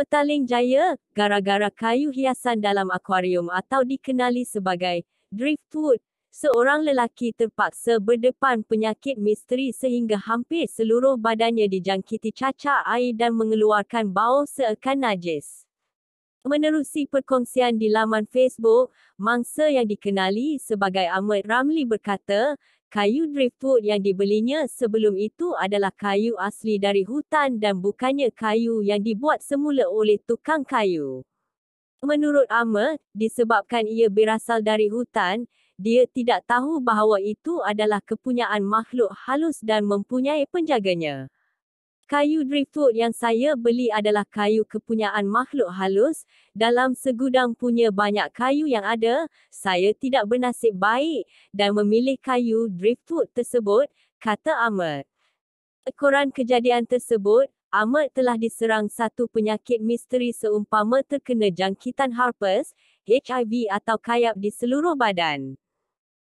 petaling jaya, gara-gara kayu hiasan dalam akuarium atau dikenali sebagai driftwood, seorang lelaki terpaksa berdepan penyakit misteri sehingga hampir seluruh badannya dijangkiti cacar air dan mengeluarkan bau seakan najis. Menerusi perkongsian di laman Facebook, mangsa yang dikenali sebagai Ahmad Ramli berkata, Kayu driftwood yang dibelinya sebelum itu adalah kayu asli dari hutan dan bukannya kayu yang dibuat semula oleh tukang kayu. Menurut Ama, disebabkan ia berasal dari hutan, dia tidak tahu bahawa itu adalah kepunyaan makhluk halus dan mempunyai penjaganya. Kayu driftwood yang saya beli adalah kayu kepunyaan makhluk halus. Dalam segudang punya banyak kayu yang ada, saya tidak bernasib baik dan memilih kayu driftwood tersebut, kata Amr. Koran kejadian tersebut, Amr telah diserang satu penyakit misteri seumpama terkena jangkitan herpes, HIV atau kayap di seluruh badan.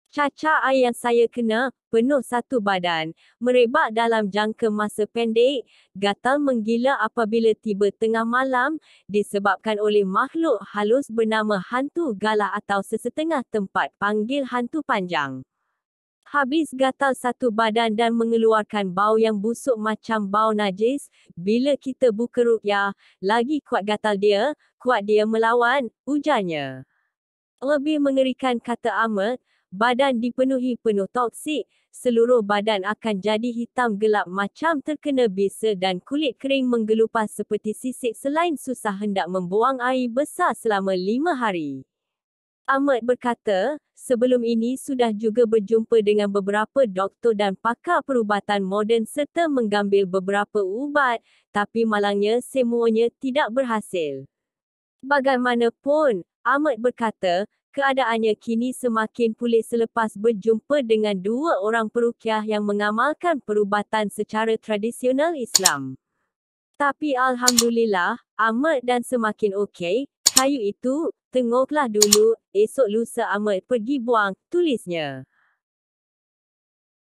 Caca air yang saya kena, penuh satu badan, merebak dalam jangka masa pendek, gatal menggila apabila tiba tengah malam, disebabkan oleh makhluk halus bernama hantu galah atau sesetengah tempat panggil hantu panjang. Habis gatal satu badan dan mengeluarkan bau yang busuk macam bau najis, bila kita buka rupiah, lagi kuat gatal dia, kuat dia melawan, ujarnya. Lebih mengerikan kata amat, badan dipenuhi penuh toksik, seluruh badan akan jadi hitam gelap macam terkena bisa dan kulit kering menggelupas seperti sisik selain susah hendak membuang air besar selama lima hari. Ahmad berkata, sebelum ini sudah juga berjumpa dengan beberapa doktor dan pakar perubatan moden serta mengambil beberapa ubat, tapi malangnya semuanya tidak berhasil. Bagaimanapun, Ahmad berkata, keadaannya kini semakin pulih selepas berjumpa dengan dua orang perukiah yang mengamalkan perubatan secara tradisional Islam. Tapi Alhamdulillah, Ahmad dan semakin okey, kayu itu, tengoklah dulu, esok lusa Ahmad pergi buang, tulisnya.